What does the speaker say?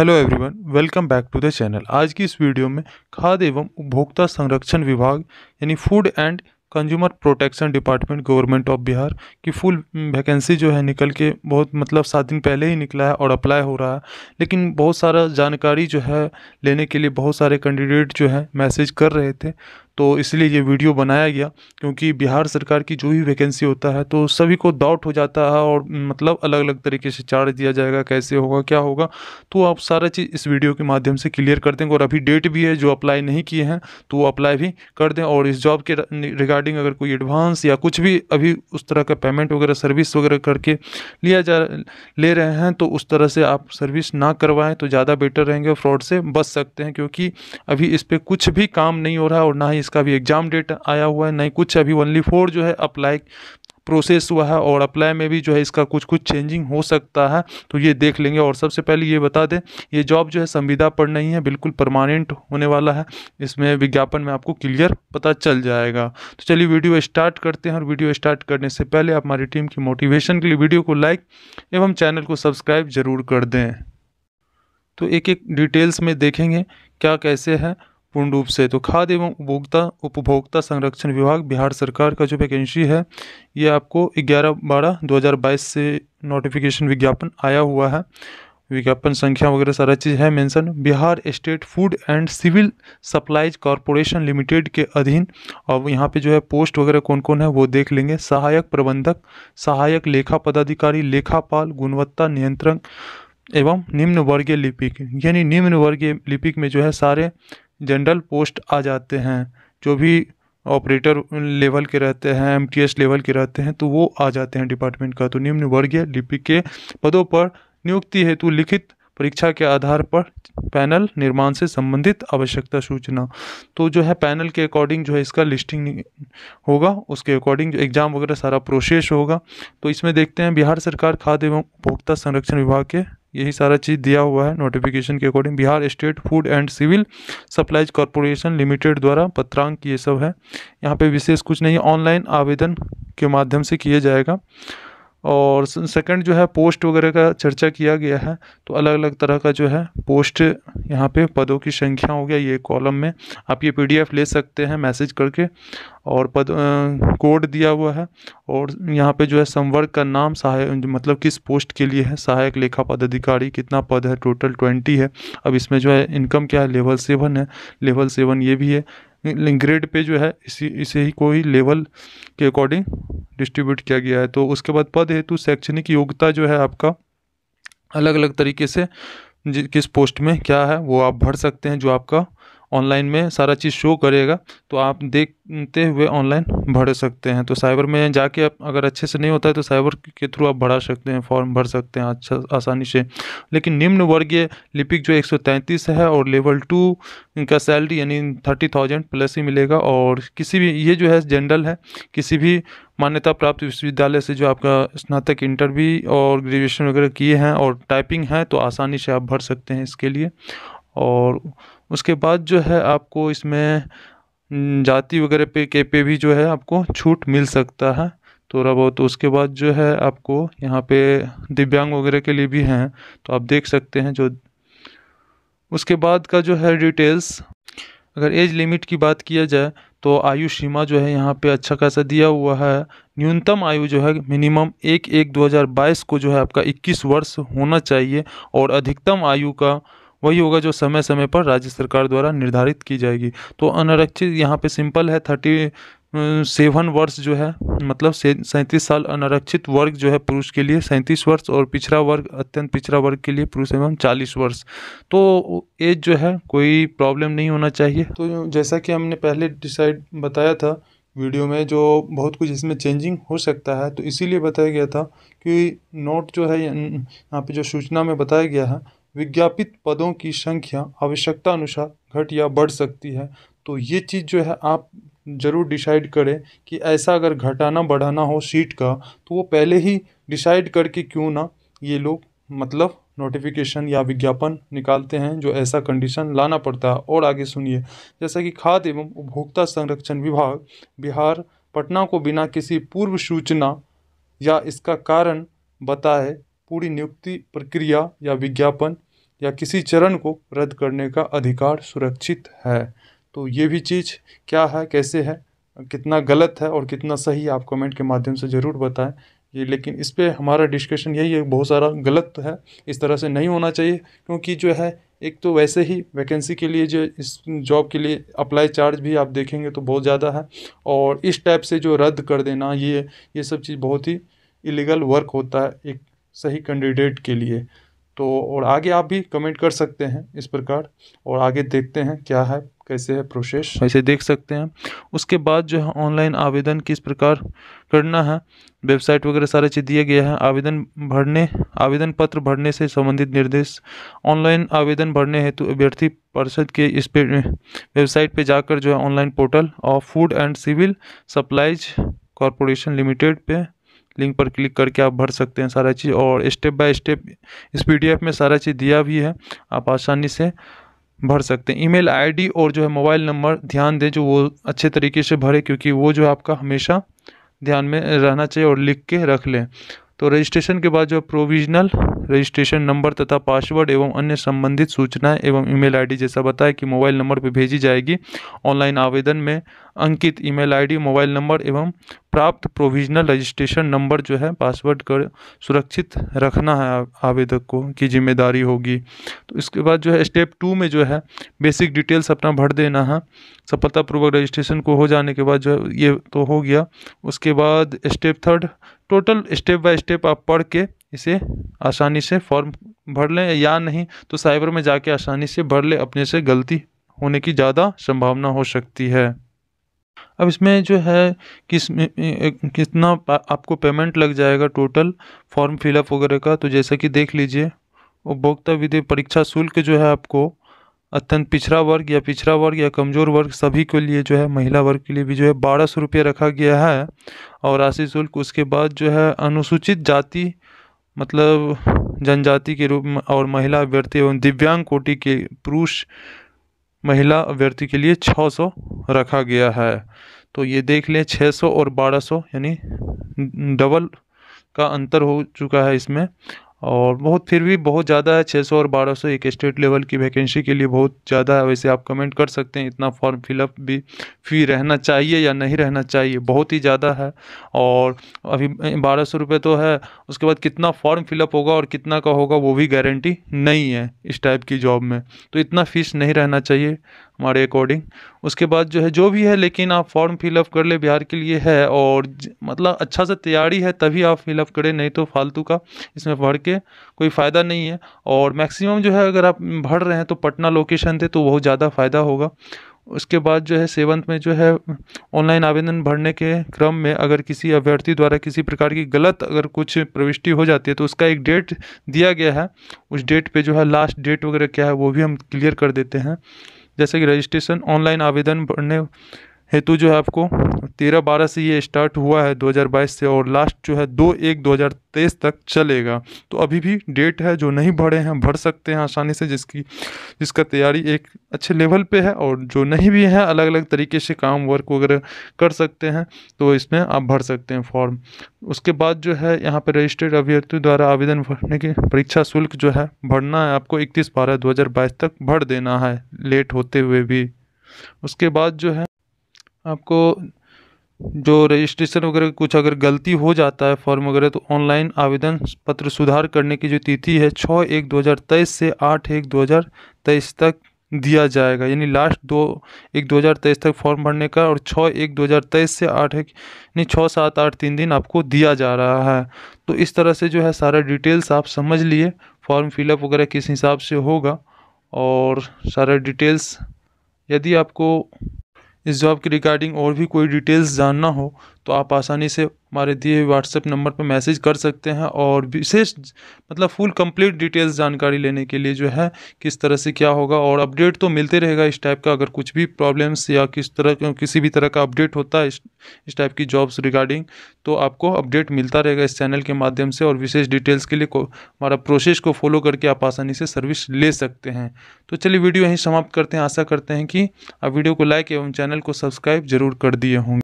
hello everyone welcome back to the channel आज की इस वीडियो में खाद्य एवं उपभोक्ता संरक्षण विभाग यानी food and consumer protection department government of Bihar की फुल वैकेंसी जो है निकल के बहुत मतलब सात दिन पहले ही निकला है और अप्लाई हो रहा है लेकिन बहुत सारा जानकारी जो है लेने के लिए बहुत सारे कैंडिडेट जो है मैसेज कर रहे थे तो इसलिए ये वीडियो बनाया गया क्योंकि बिहार सरकार की जो भी वैकेंसी होता है तो सभी को डाउट हो जाता है और मतलब अलग अलग तरीके से चार्ज दिया जाएगा कैसे होगा क्या होगा तो आप सारा चीज़ इस वीडियो के माध्यम से क्लियर कर देंगे और अभी डेट भी है जो अप्लाई नहीं किए हैं तो वो अप्लाई भी कर दें और इस जॉब के रिगार्डिंग अगर कोई एडवांस या कुछ भी अभी उस तरह का पेमेंट वगैरह सर्विस वगैरह करके लिया जा ले रहे हैं तो उस तरह से आप सर्विस ना करवाएं तो ज़्यादा बेटर रहेंगे फ्रॉड से बच सकते हैं क्योंकि अभी इस पर कुछ भी काम नहीं हो रहा है और ना ही इस इसका भी एग्ज़ाम डेट आया हुआ है नहीं कुछ अभी ओनली फोर जो है अप्लाई प्रोसेस हुआ है और अप्लाई में भी जो है इसका कुछ कुछ चेंजिंग हो सकता है तो ये देख लेंगे और सबसे पहले ये बता दें ये जॉब जो है संविदा पर नहीं है बिल्कुल परमानेंट होने वाला है इसमें विज्ञापन में आपको क्लियर पता चल जाएगा तो चलिए वीडियो स्टार्ट करते हैं और वीडियो स्टार्ट करने से पहले आप हमारी टीम की मोटिवेशन के लिए वीडियो को लाइक एवं चैनल को सब्सक्राइब ज़रूर कर दें तो एक एक डिटेल्स में देखेंगे क्या कैसे है पूर्ण रूप से तो खाद्य एवं उपभोक्ता उपभोक्ता संरक्षण विभाग बिहार सरकार का जो वैकेंसी है ये आपको ग्यारह बारह दो हज़ार बाईस से नोटिफिकेशन विज्ञापन आया हुआ है विज्ञापन संख्या वगैरह सारा चीज़ है mention Bihar state food and civil supplies corporation limited के अधीन और यहाँ पे जो है पोस्ट वगैरह कौन कौन है वो देख लेंगे सहायक प्रबंधक सहायक लेखा पदाधिकारी लेखापाल गुणवत्ता नियंत्रण एवं निम्न वर्गीय लिपिक यानी निम्न वर्गीय लिपिक में जो है सारे जनरल पोस्ट आ जाते हैं जो भी ऑपरेटर लेवल के रहते हैं एम लेवल के रहते हैं तो वो आ जाते हैं डिपार्टमेंट का तो निम्न वर्गीय लिपि के पदों पर नियुक्ति हेतु लिखित परीक्षा के आधार पर पैनल निर्माण से संबंधित आवश्यकता सूचना तो जो है पैनल के अकॉर्डिंग जो है इसका लिस्टिंग होगा उसके अकॉर्डिंग जो एग्ज़ाम वगैरह सारा प्रोसेस होगा तो इसमें देखते हैं बिहार सरकार खाद्य एवं उपभोक्ता संरक्षण विभाग के यही सारा चीज़ दिया हुआ है नोटिफिकेशन के according Bihar state food and civil supplies corporation limited द्वारा पत्रांक ये सब है यहाँ पे विशेष कुछ नहीं ऑनलाइन आवेदन के माध्यम से किया जाएगा और सेकंड जो है पोस्ट वगैरह का चर्चा किया गया है तो अलग अलग तरह का जो है पोस्ट यहाँ पे पदों की संख्या हो गया ये कॉलम में आप ये पीडीएफ ले सकते हैं मैसेज करके और पद कोड दिया हुआ है और यहाँ पे जो है संवर्ग का नाम सहायक मतलब किस पोस्ट के लिए है सहायक लेखा पदाधिकारी कितना पद है टोटल ट्वेंटी है अब इसमें जो है इनकम क्या है लेवल सेवन है लेवल सेवन ये भी है ग्रेड पे जो है इसी इसे ही को ही लेवल के अकॉर्डिंग डिस्ट्रीब्यूट किया गया है तो उसके बाद पद हेतु शैक्षणिक योग्यता जो है आपका अलग अलग तरीके से किस पोस्ट में क्या है वो आप भर सकते हैं जो आपका ऑनलाइन में सारा चीज़ शो करेगा तो आप देखते हुए ऑनलाइन भर सकते हैं तो साइबर में जाके आप अगर अच्छे से नहीं होता है तो साइबर के थ्रू आप भरा सकते हैं फॉर्म भर सकते हैं अच्छा आसानी से लेकिन निम्न वर्गीय लिपिक जो एक है और लेवल टू का सैलरी यानी थर्टी थाउजेंड प्लस ही मिलेगा और किसी भी ये जो है जनरल है किसी भी मान्यता प्राप्त विश्वविद्यालय से जो आपका स्नातक इंटर भी और ग्रेजुएशन वगैरह किए हैं और टाइपिंग है तो आसानी से आप भर सकते हैं इसके लिए और उसके बाद जो है आपको इसमें जाति वगैरह पे के पे भी जो है आपको छूट मिल सकता है थोड़ा बहुत उसके बाद जो है आपको यहाँ पे दिव्यांग वगैरह के लिए भी हैं तो आप देख सकते हैं जो उसके बाद का जो है डिटेल्स अगर एज लिमिट की बात किया जाए तो आयु सीमा जो है यहाँ पे अच्छा खासा दिया हुआ है न्यूनतम आयु जो है मिनिमम एक एक 2022 को जो है आपका 21 वर्ष होना चाहिए और अधिकतम आयु का वही होगा जो समय समय पर राज्य सरकार द्वारा निर्धारित की जाएगी तो अनारक्षित यहाँ पे सिंपल है थर्टी सेवन वर्ष जो है मतलब सैंतीस साल अनारक्षित वर्ग जो है पुरुष के लिए सैंतीस वर्ष और पिछड़ा वर्ग अत्यंत पिछड़ा वर्ग के लिए पुरुष एवं चालीस वर्ष तो एज जो है कोई प्रॉब्लम नहीं होना चाहिए तो जैसा कि हमने पहले डिसाइड बताया था वीडियो में जो बहुत कुछ इसमें चेंजिंग हो सकता है तो इसीलिए बताया गया था कि नोट जो है यहाँ पे जो सूचना में बताया गया है विज्ञापित पदों की संख्या आवश्यकता अनुसार घट या बढ़ सकती है तो ये चीज़ जो है आप ज़रूर डिसाइड करें कि ऐसा अगर घटाना बढ़ाना हो सीट का तो वो पहले ही डिसाइड करके क्यों ना ये लोग मतलब नोटिफिकेशन या विज्ञापन निकालते हैं जो ऐसा कंडीशन लाना पड़ता है और आगे सुनिए जैसा कि खाद्य एवं उपभोक्ता संरक्षण विभाग बिहार पटना को बिना किसी पूर्व सूचना या इसका कारण बताए पूरी नियुक्ति प्रक्रिया या विज्ञापन या किसी चरण को रद्द करने का अधिकार सुरक्षित है तो ये भी चीज़ क्या है कैसे है कितना गलत है और कितना सही है आप कमेंट के माध्यम से ज़रूर बताएं ये लेकिन इस पर हमारा डिस्कशन यही है बहुत सारा गलत है इस तरह से नहीं होना चाहिए क्योंकि जो है एक तो वैसे ही वैकेंसी के लिए जो इस जॉब के लिए अप्लाई चार्ज भी आप देखेंगे तो बहुत ज़्यादा है और इस टाइप से जो रद्द कर देना ये ये सब चीज़ बहुत ही इलीगल वर्क होता है एक सही कैंडिडेट के लिए तो और आगे आप भी कमेंट कर सकते हैं इस प्रकार और आगे देखते हैं क्या है कैसे है प्रोसेस ऐसे देख सकते हैं उसके बाद जो है ऑनलाइन आवेदन किस प्रकार करना है वेबसाइट वगैरह सारे चीज़ दिया गया है आवेदन भरने आवेदन पत्र भरने से संबंधित निर्देश ऑनलाइन आवेदन भरने हेतु तो अभ्यर्थी परिषद के इस पे वेबसाइट पे जाकर जो है online portal of food and civil supplies corporation limited पे लिंक पर क्लिक करके आप भर सकते हैं सारा चीज़ और स्टेप बाय स्टेप इस पीडीएफ में सारा चीज़ दिया भी है आप आसानी से भर सकते हैं ईमेल आईडी और जो है मोबाइल नंबर ध्यान दें जो वो अच्छे तरीके से भरें क्योंकि वो जो है आपका हमेशा ध्यान में रहना चाहिए और लिख के रख लें तो रजिस्ट्रेशन के बाद जो प्रोविजनल रजिस्ट्रेशन नंबर तथा पासवर्ड एवं अन्य संबंधित सूचनाएं एवं ईमेल आईडी जैसा बताया कि मोबाइल नंबर पर भेजी जाएगी ऑनलाइन आवेदन में अंकित ईमेल आईडी मोबाइल नंबर एवं प्राप्त प्रोविजनल रजिस्ट्रेशन नंबर जो है पासवर्ड कर सुरक्षित रखना है आवेदक को की जिम्मेदारी होगी तो इसके बाद जो है स्टेप टू में जो है बेसिक डिटेल्स अपना भर देना है सफलतापूर्वक रजिस्ट्रेशन को हो जाने के बाद जो है ये तो हो गया उसके बाद step third total step by step आप पढ़ के इसे आसानी से फॉर्म भर लें या नहीं तो साइबर में जाके आसानी से भर लें अपने से गलती होने की ज़्यादा संभावना हो सकती है अब इसमें जो है किस कितना आपको पेमेंट लग जाएगा टोटल फॉर्म फिलअप वगैरह का तो जैसा कि देख लीजिए उपभोक्ता विधि परीक्षा शुल्क जो है आपको अत्यंत पिछड़ा वर्ग या पिछड़ा वर्ग या कमज़ोर वर्ग सभी के लिए जो है महिला वर्ग के लिए भी जो है बारह सौ रुपये रखा गया है और राशि शुल्क उसके बाद जो है अनुसूचित जाति मतलब जनजाति के रूप में और महिला अभ्यर्थी एवं दिव्यांग कोटि के पुरुष महिला अभ्यर्थी के लिए 600 रखा गया है तो ये देख लें 600 और 1200 यानी डबल का अंतर हो चुका है इसमें और बहुत फिर भी बहुत ज़्यादा है छः सौ और बारह सौ एक स्टेट लेवल की वैकेंसी के लिए बहुत ज़्यादा है वैसे आप कमेंट कर सकते हैं इतना फॉर्म फिलअप भी फी रहना चाहिए या नहीं रहना चाहिए बहुत ही ज़्यादा है और अभी बारह सौ रुपये तो है उसके बाद कितना फॉर्म फिलअप होगा और कितना का होगा वो भी गारंटी नहीं है इस टाइप की जॉब में तो इतना फीस नहीं रहना चाहिए हमारे अकॉर्डिंग उसके बाद जो है जो भी है लेकिन आप फॉर्म फिलअप कर ले बिहार के लिए है और मतलब अच्छा सा तैयारी है तभी आप फिलअप करें नहीं तो फालतू का इसमें भर के कोई फ़ायदा नहीं है और मैक्सिमम जो है अगर आप भर रहे हैं तो पटना लोकेशन थे तो बहुत ज़्यादा फ़ायदा होगा उसके बाद जो है सेवन्थ में जो है ऑनलाइन आवेदन भरने के क्रम में अगर किसी अभ्यर्थी द्वारा किसी प्रकार की गलत अगर कुछ प्रविष्टि हो जाती है तो उसका एक डेट दिया गया है उस डेट पे जो है लास्ट डेट वगैरह क्या है वो भी हम क्लियर कर देते हैं जैसे कि रजिस्ट्रेशन ऑनलाइन आवेदन भरने हेतु जो है आपको तेरह बारह से ये स्टार्ट हुआ है 2022 से और लास्ट जो है दो एक 2023 तक चलेगा तो अभी भी डेट है जो नहीं भरे हैं भर सकते हैं आसानी से जिसकी जिसका तैयारी एक अच्छे लेवल पे है और जो नहीं भी है अलग अलग तरीके से काम वर्क वगैरह कर सकते हैं तो इसमें आप भर सकते हैं फॉर्म उसके बाद जो है यहाँ पर रजिस्टर्ड अभ्यर्थियों द्वारा आवेदन भरने की परीक्षा शुल्क जो है भरना है आपको इकतीस बारह दो तक भर देना है लेट होते हुए भी उसके बाद जो है आपको जो रजिस्ट्रेशन वगैरह कुछ अगर गलती हो जाता है फॉर्म वगैरह तो ऑनलाइन आवेदन पत्र सुधार करने की जो तिथि है छः एक दो हज़ार तेईस से आठ एक दो हज़ार तेईस तक दिया जाएगा यानी लास्ट दो एक दो हज़ार तेईस तक फॉर्म भरने का और छः एक दो हज़ार तेईस से आठ एक यानी छः सात आठ तीन दिन आपको दिया जा रहा है तो इस तरह से जो है सारा डिटेल्स आप समझ लिए फॉर्म फिलअप वगैरह किस हिसाब से होगा और सारा डिटेल्स यदि आपको इस जॉब के रिगार्डिंग और भी कोई डिटेल्स जानना हो तो आप आसानी से हमारे दिए व्हाट्सएप नंबर पर मैसेज कर सकते हैं और विशेष मतलब फुल कंप्लीट डिटेल्स जानकारी लेने के लिए जो है किस तरह से क्या होगा और अपडेट तो मिलते रहेगा इस टाइप का अगर कुछ भी प्रॉब्लम्स या किस तरह किसी भी तरह का अपडेट होता है इस, इस टाइप की जॉब्स रिगार्डिंग तो आपको अपडेट मिलता रहेगा इस चैनल के माध्यम से और विशेष डिटेल्स के लिए को हमारा प्रोसेस को फॉलो करके आप आसानी से सर्विस ले सकते हैं तो चलिए वीडियो यहीं समाप्त करते हैं आशा करते हैं कि आप वीडियो को लाइक एवं चैनल को सब्सक्राइब जरूर कर दिए होंगे